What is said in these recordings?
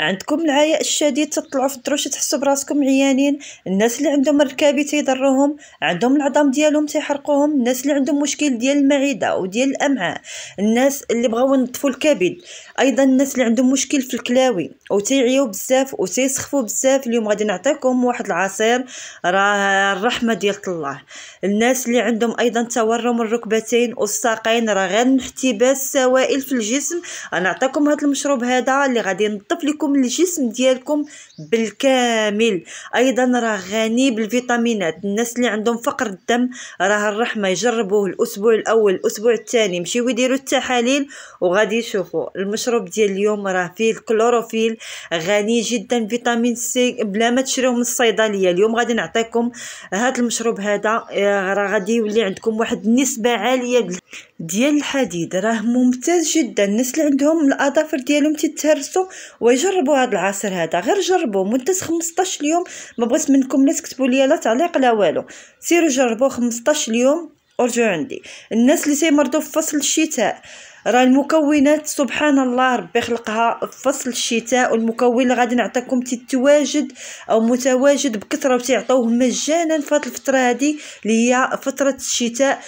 عندكم العياء الشديد تطلعوا في الدروش تحسوا براسكم عيانين الناس اللي عندهم ركابي تيضرهم عندهم العظام ديالهم تيحرقوهم الناس اللي عندهم مشكل ديال المعده وديال الامعاء الناس اللي بغاو ينظفوا الكبد ايضا الناس اللي عندهم مشكل في الكلاوي وتيعيو بزاف وتيسخفوا بزاف اليوم غادي نعطيكم واحد العصير راه الرحمه ديال الله الناس اللي عندهم ايضا تورم الركبتين والساقين راه غير احتباس سوائل في الجسم غنعطيكم هذا المشروب هذا اللي غادي ينظف لكم لكم الجسم ديالكم بالكامل ايضا راه غني بالفيتامينات الناس اللي عندهم فقر الدم راه الرحمه يجربوه الاسبوع الاول الاسبوع الثاني مشيو يديروا التحاليل وغادي يشوفوا المشروب ديال اليوم راه فيه الكلوروفيل غني جدا فيتامين سي بلا ما تشريوه من الصيدليه اليوم غادي نعطيكم هذا المشروب هذا آه، راه غادي يولي عندكم واحد النسبه عاليه ديال الحديد راه ممتاز جدا الناس اللي عندهم الاظافر ديالهم تيتهرسوا ويجر جربوا هذا العصير هذا غير جربوا مده 15 يوم ما بغيت منكم لا تكتبوا لي لا تعليق لا والو سيروا جربوا 15 يوم ورجعوا عندي الناس اللي تيمرضوا في فصل الشتاء راه المكونات سبحان الله ربي خلقها في فصل الشتاء والمكون اللي غادي نعطيكم تتواجد او متواجد بكثره وتعطوه مجانا في هذه الفتره هذه اللي هي فتره الشتاء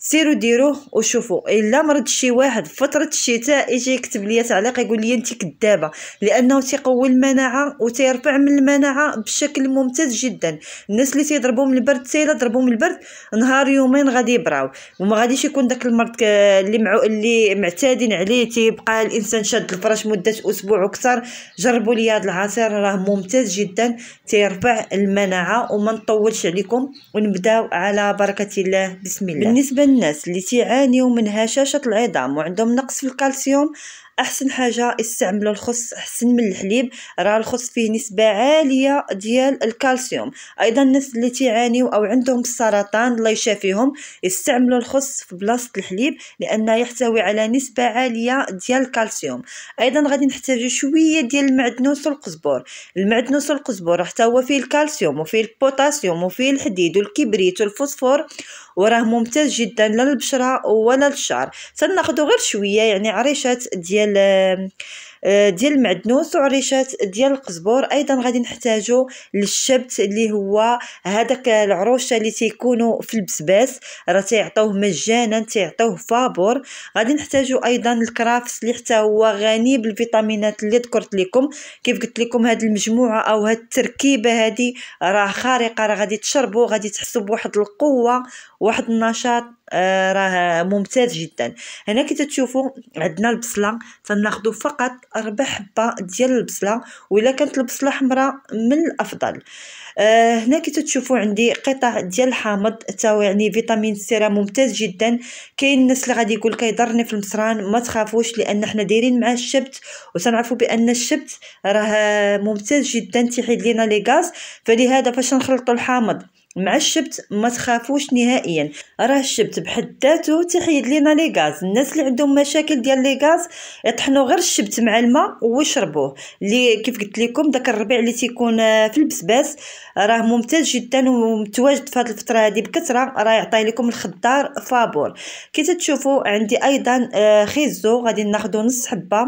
سيروا ديروه وشوفوا الا مرض شي واحد فتره الشتاء يجي يكتب لي تعليق يقول لي انت كذابه لانه تيقوي المناعه وتيرفع من المناعه بشكل ممتاز جدا الناس اللي تيضربوا من البرد سيلا ضربوا من البرد نهار يومين غادي يبراو وما غاديش يكون داك المرض اللي معو اللي معتادين عليه تيبقى الانسان شاد الفراش مده اسبوع اكثر جربوا لي هذا العصير راه ممتاز جدا تيرفع المناعه وما نطولش عليكم ونبداو على بركه الله بسم الله بالنسبه الناس اللي تيعانيو من هشاشة العظام وعندهم نقص في الكالسيوم احسن حاجه استعملوا الخس احسن من الحليب راه الخس فيه نسبه عاليه ديال الكالسيوم ايضا الناس اللي تعانيوا او عندهم السرطان الله يشافيهم استعملوا الخس في بلاصه الحليب لانه يحتوي على نسبه عاليه ديال الكالسيوم ايضا غادي نحتاجو شويه ديال المعدنوس والقزبر المعدنوس والقزبر حتى هو فيه الكالسيوم وفيه البوتاسيوم وفيه الحديد والكبريت والفوسفور وراه ممتاز جدا للبشره ولا للشعر تناخذوا غير شويه يعني عريشات ديال ديال آه، ديال المعدنوس وعريشات ديال القزبور ايضا غادي نحتاجو للشبت اللي هو هذاك العروشه اللي تيكونوا في البسباس راه تيعطوه مجانا تيعطوه فابور غادي نحتاجو ايضا الكرافس اللي حتى هو غني بالفيتامينات اللي ذكرت لكم كيف قلت لكم هذه المجموعه او هذه التركيبه هذه راه خارقه راه غادي تشربوا غادي تحسوا بواحد القوه واحد النشاط آه، راه ممتاز جدا هنا كي تشوفوا عندنا البصله فناخذ فقط ربع حبه ديال البصله والا كانت البصله حمراء من الافضل آه هنا كي تشوفوا عندي قطع ديال الحامض تا يعني فيتامين سي راه ممتاز جدا كاين الناس اللي غادي يقول كيضرني في المصران ما تخافوش لان حنا دايرين مع الشبت وتنعرفوا بان الشبت راه ممتاز جدا تيحيد لينا لي غاز فلهذا فاش نخلطوا الحامض مع الشبت ما تخافوش نهائيا راه الشبت بحد ذاته تحيد لينا لي غاز الناس اللي عندهم مشاكل ديال لي غاز يطحنوا غير الشبت مع الماء ويشربوه اللي كيف قلت لكم داك الربيع اللي تيكون آه، في البسباس راه ممتاز جدا ومتواجد في هذه الفتره هذه بكثره راه يعطي لكم الخضار فابور كي تشوفوا عندي ايضا آه، خيزو غادي ناخذ نص حبه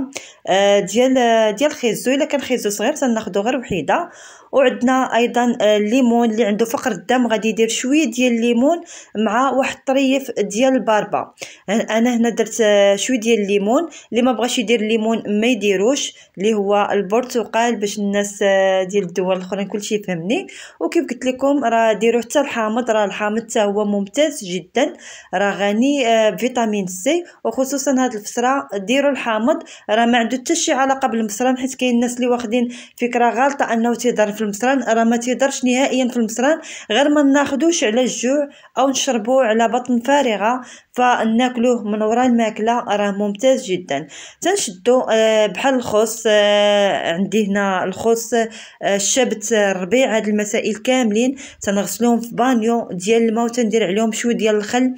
آه، ديال ديال خيزو الا كان خيزو صغير تناخذو غير وحيده وعندنا ايضا الليمون آه، اللي عنده فقر الدم غادي يدير شويه ديال الليمون مع واحد الطريف ديال الباربا انا هنا درت آه، شويه ديال الليمون اللي ما بغاش يدير الليمون ما يديروش اللي هو البرتقال باش الناس آه، ديال الدول الاخرين كلشي يفهمني وكيف قلت لكم راه ديروه حتى الحامض راه الحامض حتى هو ممتاز جدا راه غني بفيتامين سي وخصوصا هاد الفسره ديروا الحامض راه ما عنده حتى شي علاقه بالمصران حيت كاين الناس اللي واخدين فكره غلطه انه تيضر في المصران راه ما تيضرش نهائيا في المصران غير ما ناخذوش على الجوع او نشربوه على بطن فارغه فناكلوه من وراء الماكله راه ممتاز جدا تنشدو آه، بحال الخص آه، عندي هنا الخص آه، الشبت الربيع هاد المسائل كاملين تنغسلوهم في بانيو ديال الماء وتندير عليهم شويه ديال الخل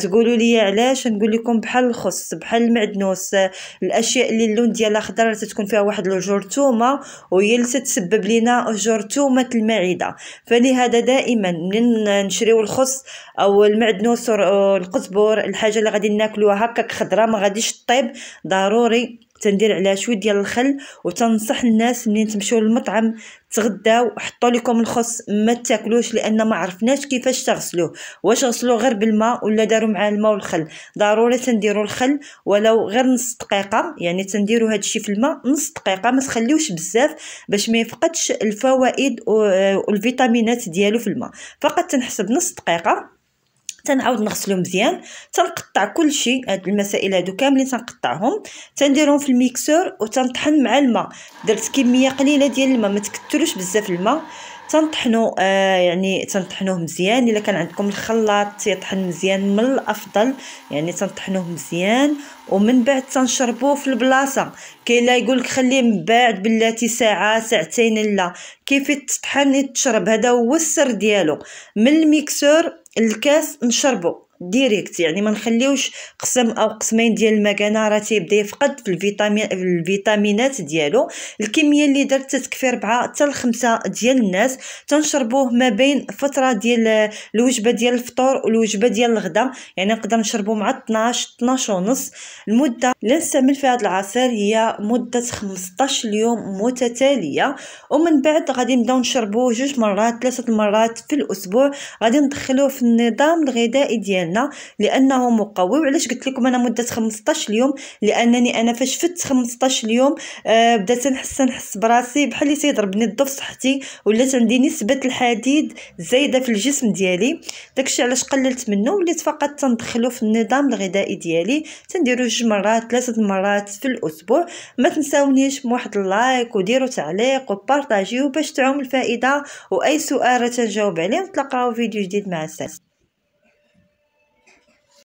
تقولوا لي علاش نقول لكم بحال الخص بحال المعدنوس الاشياء اللي اللون ديالها خضر تتكون فيها واحد الجرثومه وهي اللي تتسبب لنا جرثومه المعده فلهذا دائما من نشريو الخص او المعدنوس القزبر ضروري الحاجه اللي غادي ناكلوها هكاك خضره ما غاديش طيب ضروري تندير عليها شويه ديال الخل وتنصح الناس منين تمشيو للمطعم تغداو حطوا لكم الخص ما تاكلوش لان ما عرفناش كيفاش تغسلوه واش غسلوه غير بالماء ولا داروا معاه الماء والخل ضروري تنديروا الخل ولو غير نص دقيقه يعني تنديروا هذا الشيء في الماء نص دقيقه ما تخليوش بزاف باش ما يفقدش الفوائد والفيتامينات ديالو في الماء فقط تنحسب نص دقيقه تنعاود نغسلو مزيان تنقطع كلشي هاد المسائل هادو كاملين تنقطعهم تنديرهم في الميكسور وتنطحن مع الماء درت كميه قليله ديال الماء ما تكثروش بزاف الماء تنطحنوا آه يعني تنطحنوه مزيان الا كان عندكم الخلاط تيطحن مزيان من الافضل يعني تنطحنوه مزيان ومن بعد تنشربوه في البلاصه كاين لا يقول لك خليه من بعد بلاتي ساعه ساعتين لا كيف تطحن تشرب هذا هو السر ديالو من الميكسور الكاس نشربو ديريكت يعني ما نخليوش قسم او قسمين ديال المكانه راه تيبدا يفقد في الفيتامين الفيتامينات ديالو الكميه اللي درت تكفي ربعه حتى لخمسة ديال الناس تنشربوه ما بين فتره ديال الوجبه ديال الفطور والوجبه ديال الغداء يعني نقدر نشربو مع 12 12 ونص المده اللي نستعمل فيها هذا العصير هي مده 15 يوم متتاليه ومن بعد غادي نبداو نشربوه جوج مرات ثلاثه مرات في الاسبوع غادي ندخلوه في النظام الغذائي ديالنا ديالنا لانه مقوي وعلاش قلت لكم انا مده 15 يوم لانني انا فاش فت 15 يوم آه بدات نحس نحس براسي بحال اللي تيضربني الضو في صحتي ولات عندي نسبه الحديد زايده في الجسم ديالي داكشي علاش قللت منه وليت فقط تندخلو في النظام الغذائي ديالي تنديرو جوج مرات ثلاثه مرات في الاسبوع ما تنساونيش واحد اللايك وديروا تعليق وبارطاجيو باش تعم الفائده واي سؤال راه تنجاوب عليه نتلاقاو فيديو جديد مع الساس